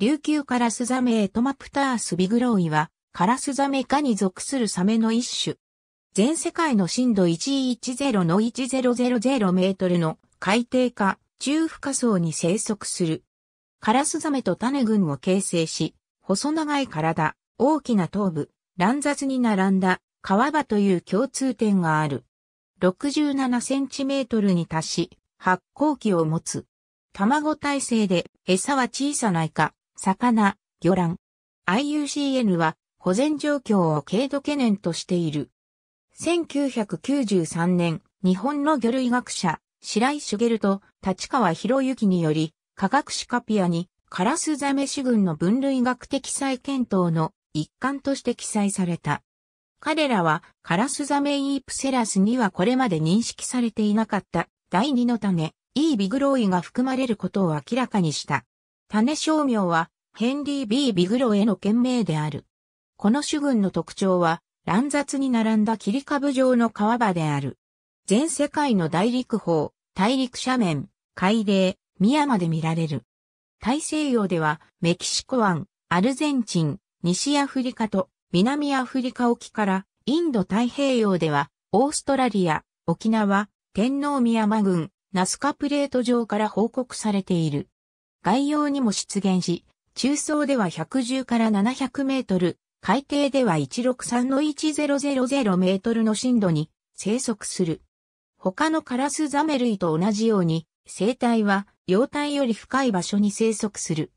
琉球カラスザメエトマプタースビグロウイは、カラスザメ科に属するサメの一種。全世界の深度110の1000メートルの海底下、中深層に生息する。カラスザメと種群を形成し、細長い体、大きな頭部、乱雑に並んだ川場という共通点がある。67センチメートルに達し、発光器を持つ。卵体制で餌は小さなイカ、魚、魚卵。IUCN は保全状況を軽度懸念としている。1993年、日本の魚類学者、白井茂と立川博之により、科学史カピアにカラスザメ種群の分類学的再検討の一環として記載された。彼らはカラスザメイープセラスにはこれまで認識されていなかった第二の種、イービグロイが含まれることを明らかにした。種商名はヘンリー・ B・ ビグロへの懸名である。この主群の特徴は乱雑に並んだ切り株状の川場である。全世界の大陸法、大陸斜面、海嶺、宮まで見られる。大西洋ではメキシコ湾、アルゼンチン、西アフリカと南アフリカ沖からインド太平洋ではオーストラリア、沖縄、天皇宮山郡、ナスカプレート上から報告されている。外洋にも出現し、中層では110から700メートル、海底では163の1000メートルの深度に生息する。他のカラスザメ類と同じように、生態は幼体より深い場所に生息する。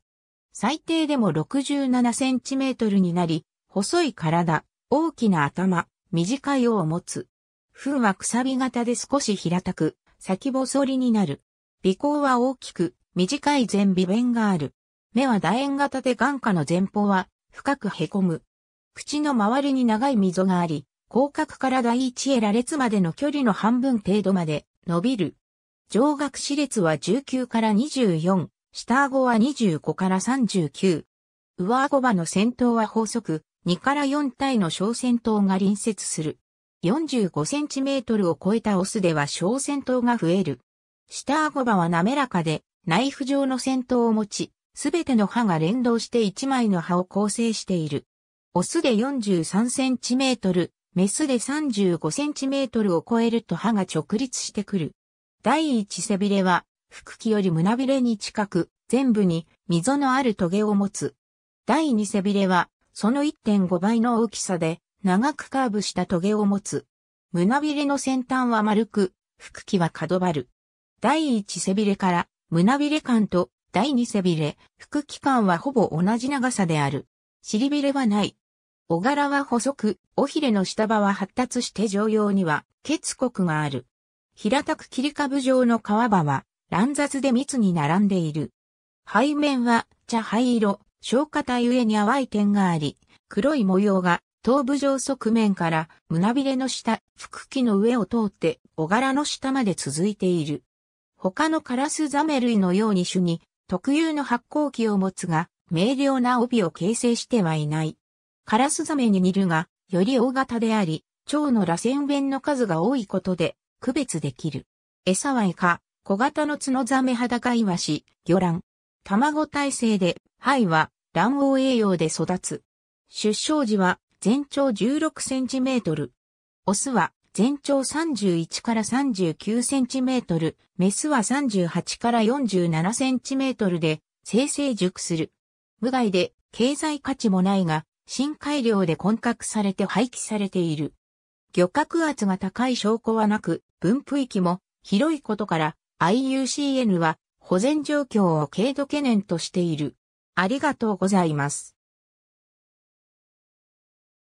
最低でも67センチメートルになり、細い体、大きな頭、短い尾を持つ。糞はくさび型で少し平たく、先細りになる。尾行は大きく、短い前尾弁がある。目は楕円型で眼下の前方は深く凹む。口の周りに長い溝があり、広角から第一へ羅列までの距離の半分程度まで伸びる。上顎歯列は19から24、下顎は25から39。上顎歯の先頭は法則2から4体の小先頭が隣接する。45センチメートルを超えたオスでは小先頭が増える。下顎歯は滑らかでナイフ状の先頭を持ち、すべての歯が連動して1枚の歯を構成している。オスで43センチメートル、メスで35センチメートルを超えると歯が直立してくる。第一背びれは、腹気より胸びれに近く、全部に溝のある棘を持つ。第二背びれは、その1.5倍の大きさで、長くカーブした棘を持つ。胸びれの先端は丸く、腹気は角張る。第一背びれから胸びれ間と第二背びれ、腹器感はほぼ同じ長さである。尻びれはない。小柄は細く、尾ひれの下場は発達して常用には、血骨がある。平たく切り株状の皮場は、乱雑で密に並んでいる。背面は、茶灰色、消化体上に淡い点があり、黒い模様が、頭部上側面から、胸びれの下、腹器の上を通って、小柄の下まで続いている。他のカラスザメ類のように種に特有の発光器を持つが、明瞭な帯を形成してはいない。カラスザメに似るが、より大型であり、蝶の螺旋弁の数が多いことで、区別できる。餌はイカ、小型の角ザメ裸イワシ、魚卵。卵体制で、肺は卵黄栄養で育つ。出生時は全長16センチメートル。オスは全長31から39センチメートル、メスは38から47センチメートルで、生成熟する。無害で、経済価値もないが、深海量で混獲されて廃棄されている。漁獲圧が高い証拠はなく、分布域も広いことから IUCN は保全状況を軽度懸念としている。ありがとうございます。